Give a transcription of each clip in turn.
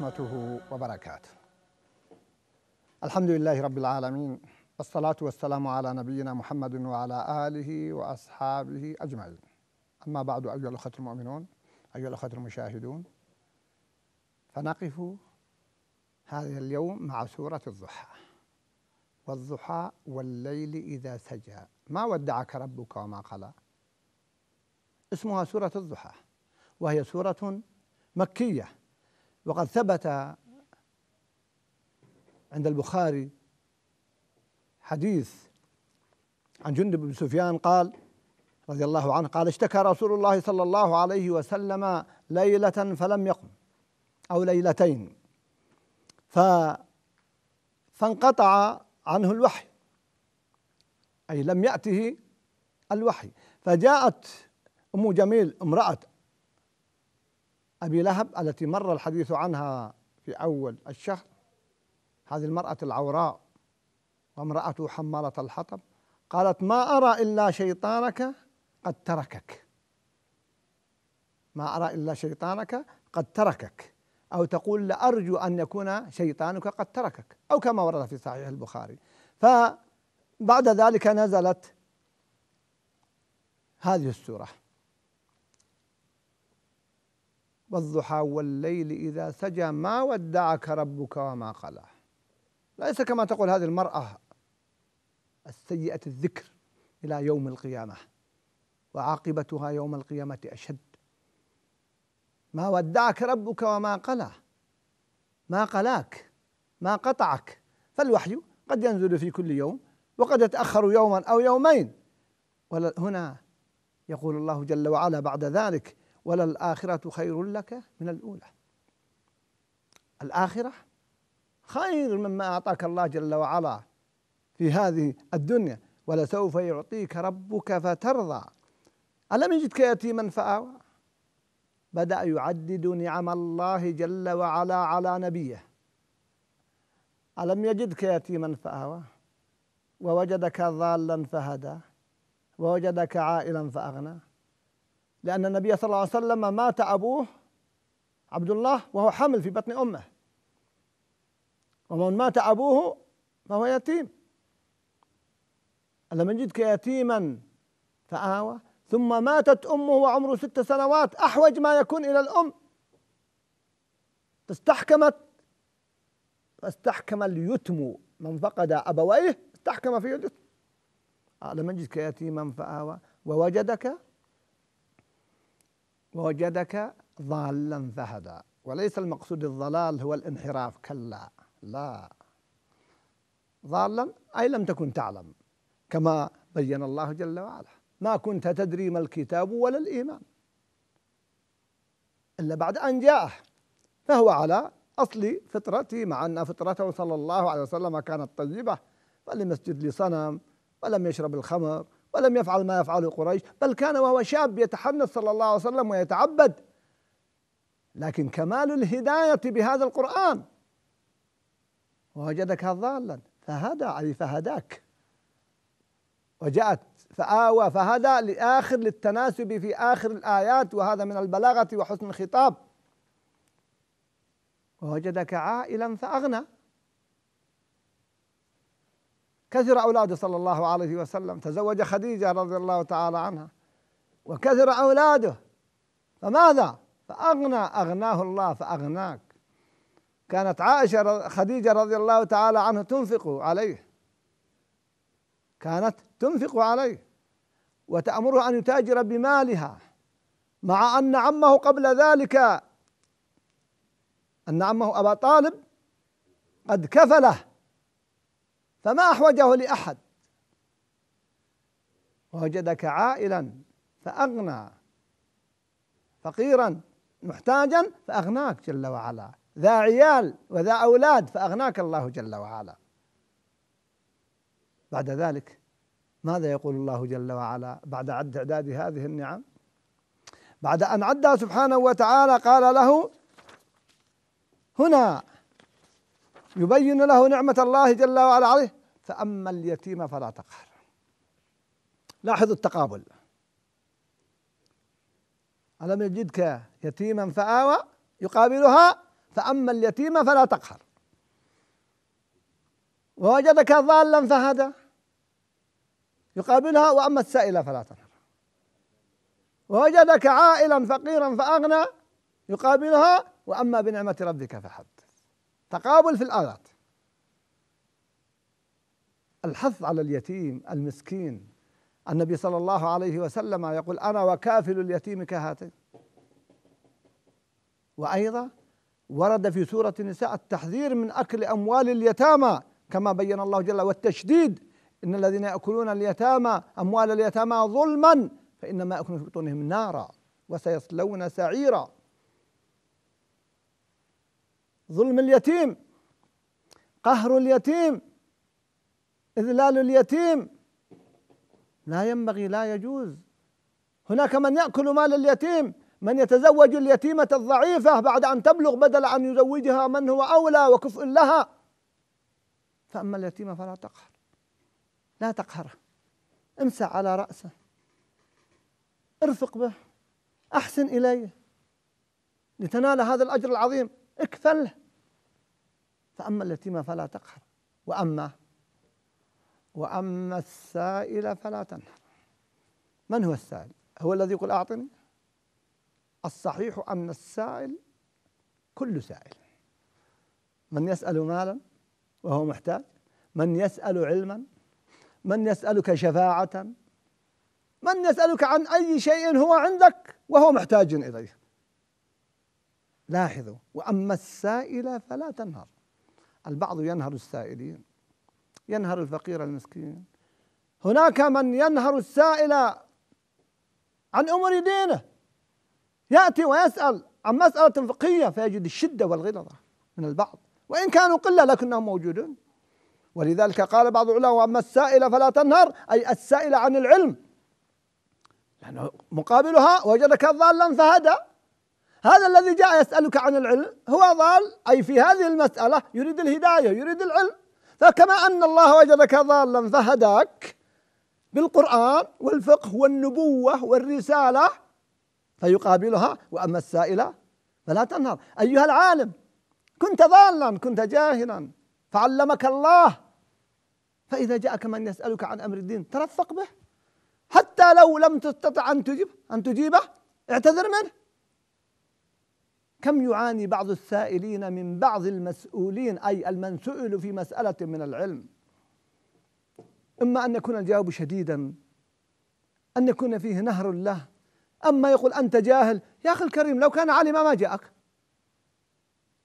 ورحمته وبركاته الحمد لله رب العالمين والصلاة والسلام على نبينا محمد وعلى آله وأصحابه أجمعين أما بعد أيها الأخوة المؤمنون أيها الأخوة المشاهدون فنقف هذا اليوم مع سورة الضحى والضحى والليل إذا سجى ما ودعك ربك وما قلى اسمها سورة الضحى وهي سورة مكية وقد ثبت عند البخاري حديث عن جندب بن سفيان قال رضي الله عنه قال اشتكى رسول الله صلى الله عليه وسلم ليلة فلم يقم أو ليلتين ف فانقطع عنه الوحي أي لم يأته الوحي فجاءت أم جميل امرأة أبي لهب التي مر الحديث عنها في أول الشهر هذه المرأة العوراء وامرأته حمالة الحطب قالت ما أرى إلا شيطانك قد تركك ما أرى إلا شيطانك قد تركك أو تقول لأرجو أن يكون شيطانك قد تركك أو كما ورد في صحيح البخاري فبعد ذلك نزلت هذه السورة والضحى والليل إذا سجى ما ودعك ربك وما قلى ليس كما تقول هذه المرأة السيئة الذكر إلى يوم القيامة وعاقبتها يوم القيامة أشد ما ودعك ربك وما قلى ما قلاك ما قطعك فالوحي قد ينزل في كل يوم وقد يتأخر يوما أو يومين هنا يقول الله جل وعلا بعد ذلك وللآخرة خير لك من الأولى الآخرة خير مما أعطاك الله جل وعلا في هذه الدنيا ولسوف يعطيك ربك فترضى ألم يجدك يتيما فآوى بدأ يعدد نعم الله جل وعلا على نبيه ألم يجدك يتيما فآوى ووجدك ضالا فهدى ووجدك عائلا فأغنى لأن النبي صلى الله عليه وسلم مات أبوه عبد الله وهو حمل في بطن أمه ومن مات أبوه فهو يتيم لم يجدك يتيما فآوى ثم ماتت أمه وعمره ست سنوات أحوج ما يكون إلى الأم استحكمت فاستحكم اليتم من فقد أبويه استحكم في اليتم ألم يجدك يتيما فآوى ووجدك ووجدك ضالا فهدى وليس المقصود الضلال هو الانحراف كلا لا ضالا أي لم تكن تعلم كما بين الله جل وعلا ما كنت تدري ما الكتاب ولا الإيمان إلا بعد أن جاءه فهو على أصل فطرته مع أن فطرته صلى الله عليه وسلم كانت طيبة فلم يسجد لصنم ولم يشرب الخمر ولم يفعل ما يفعله قريش بل كان وهو شاب يتحنث صلى الله عليه وسلم ويتعبد لكن كمال الهداية بهذا القرآن ووجدك ضالا فهدى علي فهداك وجاءت فآوى فهدى لآخر للتناسب في آخر الآيات وهذا من البلاغة وحسن الخطاب ووجدك عائلا فأغنى كثر أولاده صلى الله عليه وسلم تزوج خديجة رضي الله تعالى عنها وكثر أولاده فماذا؟ فأغنى أغناه الله فأغناك كانت عائشة خديجة رضي الله تعالى عنها تنفق عليه كانت تنفق عليه وتأمره أن يتاجر بمالها مع أن عمه قبل ذلك أن عمه أبا طالب قد كفله فما أحوجه لأحد ووجدك عائلا فأغنى فقيرا محتاجا فأغناك جل وعلا ذا عيال وذا أولاد فأغناك الله جل وعلا بعد ذلك ماذا يقول الله جل وعلا بعد عد إعداد هذه النعم بعد أن عدها سبحانه وتعالى قال له هنا يبين له نعمة الله جل وعلا عليه فأما اليتيم فلا تقهر لاحظوا التقابل ألم يجدك يتيما فآوى يقابلها فأما اليتيم فلا تقهر ووجدك ضالا فهدى يقابلها وأما السائل فلا تقهر ووجدك عائلا فقيرا فأغنى يقابلها وأما بنعمة ربك فحدث تقابل في الآلات الحث على اليتيم المسكين النبي صلى الله عليه وسلم يقول أنا وكافل اليتيم كهاتين وأيضا ورد في سورة النساء التحذير من أكل أموال اليتامى كما بين الله جل والتشديد إن الذين يأكلون اليتامى أموال اليتامى ظلما فإنما يأكلون في بطونهم نارا وسيصلون سعيرا ظلم اليتيم قهر اليتيم إذلال اليتيم لا ينبغي لا يجوز هناك من يأكل مال اليتيم من يتزوج اليتيمة الضعيفة بعد أن تبلغ بدل أن يزوجها من هو أولى وكفء لها فأما اليتيمة فلا تقهر لا تقهره امسح على رأسه ارفق به أحسن إليه لتنال هذا الأجر العظيم اكفله فأما اليتيم فلا تقهر وأما وأما السائل فلا تنهر من هو السائل؟ هو الذي يقول أعطني الصحيح أن السائل كل سائل من يسأل مالا وهو محتاج من يسأل علما من يسألك شفاعة من يسألك عن أي شيء هو عندك وهو محتاج إليه لاحظوا وأما السائلة فلا تنهر البعض ينهر السائلين ينهر الفقير المسكين هناك من ينهر السائل عن أمور دينه يأتي ويسأل عن مسألة فقهية فيجد الشدة والغلظة من البعض وإن كانوا قلة لكنهم موجودون ولذلك قال بعض العلماء وأما السائل فلا تنهر أي السائل عن العلم لأنه مقابلها وجدك ضالا فهدى هذا الذي جاء يسألك عن العلم هو ضال أي في هذه المسألة يريد الهداية يريد العلم فكما أن الله وجدك ضالا فهداك بالقرآن والفقه والنبوة والرسالة فيقابلها وأما السائلة فلا تنهض أيها العالم كنت ضالا كنت جاهلا فعلمك الله فإذا جاءك من يسألك عن أمر الدين ترفق به حتى لو لم تستطع أن تجيب أن تجيبه اعتذر منه كم يعاني بعض السائلين من بعض المسؤولين أي المن سئلوا في مسألة من العلم إما أن يكون الجواب شديدا أن يكون فيه نهر له أما يقول أنت جاهل يا أخي الكريم لو كان علم ما جاءك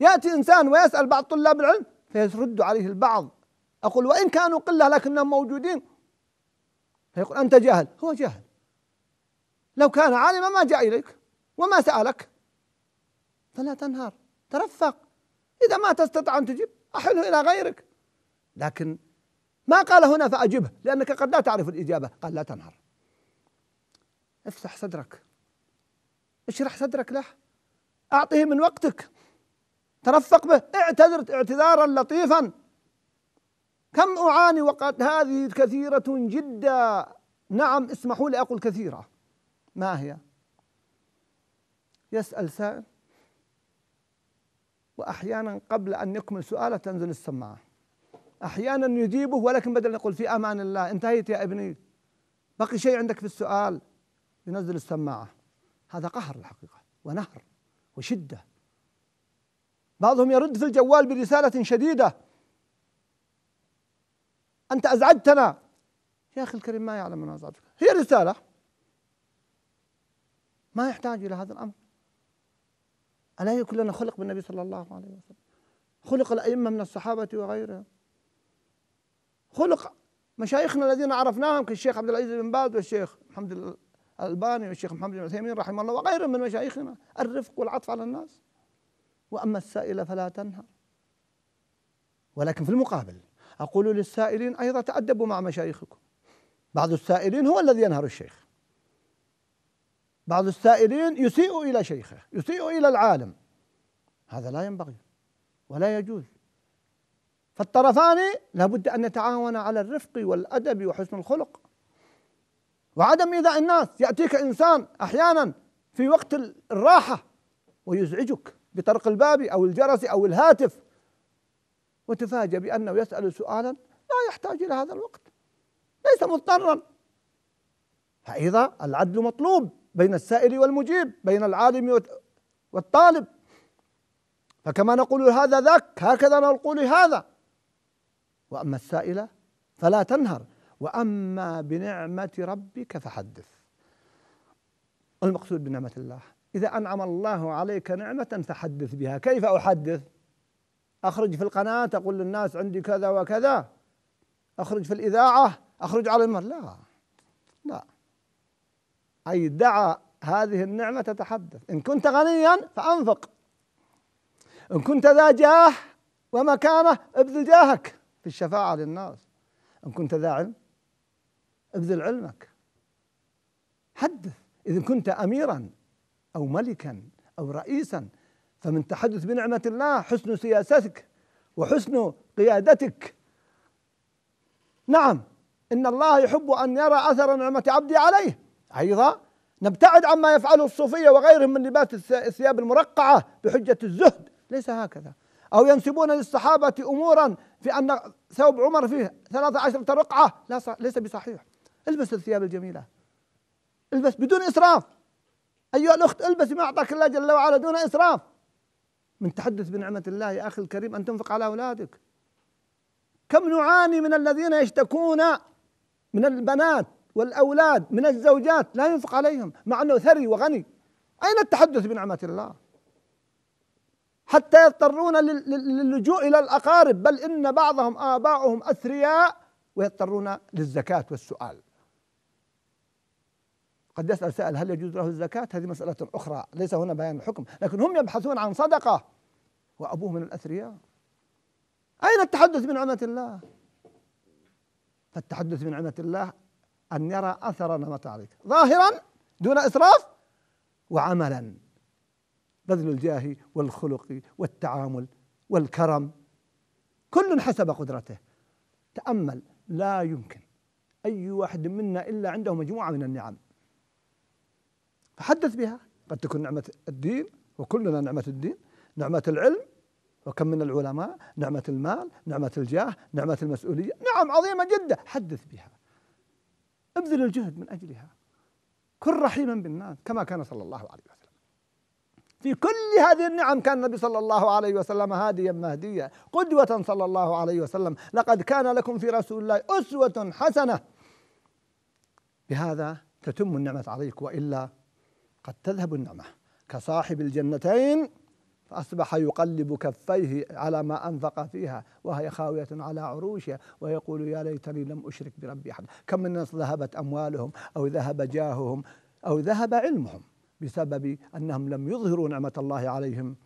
يأتي إنسان ويسأل بعض طلاب العلم فيرد عليه البعض أقول وإن كانوا قلة لكنهم موجودين فيقول أنت جاهل هو جاهل لو كان عالما ما جاء إليك وما سألك فلا تنهار ترفق إذا ما تستطيع أن تجيب أحله إلى غيرك لكن ما قال هنا فأجبه لأنك قد لا تعرف الإجابة قال لا تنهر افتح صدرك اشرح صدرك له أعطه من وقتك ترفق به اعتذر اعتذارا لطيفا كم أعاني وقد هذه كثيرة جدا نعم اسمحوا لي أقول كثيرة ما هي يسأل سائل وأحيانا قبل أن يكمل سؤاله تنزل السماعة أحيانا يجيبه ولكن بدل يقول في أمان الله انتهيت يا ابني بقي شيء عندك في السؤال ينزل السماعة هذا قهر الحقيقة ونهر وشدة بعضهم يرد في الجوال برسالة شديدة أنت أزعجتنا يا أخي الكريم ما يعلم من أزعجك هي رسالة ما يحتاج إلى هذا الأمر ألا كلنا خلق بالنبي صلى الله عليه وسلم خلق الأئمة من الصحابة وغيرهم خلق مشايخنا الذين عرفناهم كالشيخ عبد العزيز بن باز والشيخ محمد الألباني والشيخ محمد بن عثيمين رحمه الله وغيرهم من مشايخنا الرفق والعطف على الناس وأما السائل فلا تنهر ولكن في المقابل أقول للسائلين أيضا تأدبوا مع مشايخكم بعض السائلين هو الذي ينهر الشيخ بعض السائرين يسيء إلى شيخه يسيء إلى العالم هذا لا ينبغي ولا يجوز فالطرفان لابد أن نتعاون على الرفق والأدب وحسن الخلق وعدم إيذاء الناس يأتيك إنسان أحيانا في وقت الراحة ويزعجك بطرق الباب أو الجرس أو الهاتف وتفاجأ بأنه يسأل سؤالا لا يحتاج إلى هذا الوقت ليس مضطرا فإذا العدل مطلوب بين السائل والمجيب بين العالم والطالب فكما نقول هذا ذاك هكذا نقول هذا وأما السائل فلا تنهر وأما بنعمة ربك فحدث المقصود بنعمة الله إذا أنعم الله عليك نعمة فحدث بها كيف أحدث أخرج في القناة أقول للناس عندي كذا وكذا أخرج في الإذاعة أخرج على المر لا لا أي دعا هذه النعمة تتحدث إن كنت غنيا فأنفق إن كنت ذا جاه ومكانة ابذل جاهك في الشفاعة للناس إن كنت ذا علم ابذل علمك حدث إذا كنت أميرا أو ملكا أو رئيسا فمن تحدث بنعمة الله حسن سياستك وحسن قيادتك نعم إن الله يحب أن يرى أثر نعمة عبده عليه أيضا نبتعد عما يفعله الصوفية وغيرهم من لباس الثياب المرقعة بحجة الزهد ليس هكذا أو ينسبون للصحابة أمورا في أن ثوب عمر فيه ثلاثة عشرة رقعة لا صح ليس بصحيح البس الثياب الجميلة البس بدون إسراف أيها الأخت البسي ما أعطاك الله جل وعلا دون إسراف من تحدث بنعمة الله يا أخي الكريم أن تنفق على أولادك كم نعاني من الذين يشتكون من البنات والأولاد من الزوجات لا ينفق عليهم مع أنه ثري وغني أين التحدث بنعمة الله حتى يضطرون للجوء إلى الأقارب بل إن بعضهم آباؤهم أثرياء ويضطرون للزكاة والسؤال قد يسأل سائل هل يجوز له الزكاة هذه مسألة أخرى ليس هنا بيان الحكم لكن هم يبحثون عن صدقة وأبوه من الأثرياء أين التحدث بنعمة الله فالتحدث بنعمة الله أن يرى أثر نعمة عليك ظاهرا دون إسراف وعملا بذل الجاه والخلق والتعامل والكرم كل حسب قدرته تأمل لا يمكن أي واحد منا إلا عنده مجموعة من النعم فحدث بها قد تكون نعمة الدين وكلنا نعمة الدين نعمة العلم وكم من العلماء نعمة المال نعمة الجاه نعمة المسؤولية نعم عظيمة جدا حدث بها ابذل الجهد من أجلها كن رحيما بالناس كما كان صلى الله عليه وسلم في كل هذه النعم كان النبي صلى الله عليه وسلم هاديا مهديا قدوة صلى الله عليه وسلم لقد كان لكم في رسول الله أسوة حسنة بهذا تتم النعمة عليك وإلا قد تذهب النعمة كصاحب الجنتين فأصبح يقلب كفيه على ما أنفق فيها وهي خاوية على عروشها ويقول يا ليتني لم أشرك بربي أحد كم من الناس ذهبت أموالهم أو ذهب جاههم أو ذهب علمهم بسبب أنهم لم يظهروا نعمة الله عليهم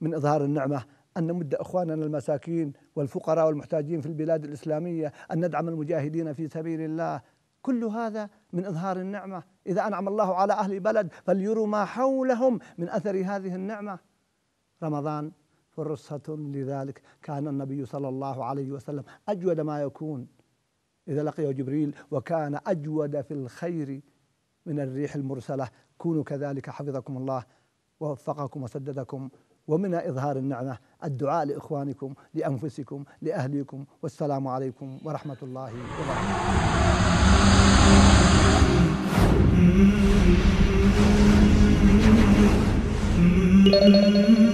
من إظهار النعمة أن نمد إخواننا المساكين والفقراء والمحتاجين في البلاد الإسلامية أن ندعم المجاهدين في سبيل الله كل هذا من إظهار النعمة إذا أنعم الله على أهل بلد فليروا ما حولهم من أثر هذه النعمة رمضان فرصة لذلك كان النبي صلى الله عليه وسلم أجود ما يكون إذا لقيه جبريل وكان أجود في الخير من الريح المرسلة كونوا كذلك حفظكم الله ووفقكم وسددكم ومن إظهار النعمة الدعاء لإخوانكم لأنفسكم لأهليكم والسلام عليكم ورحمة الله وبركاته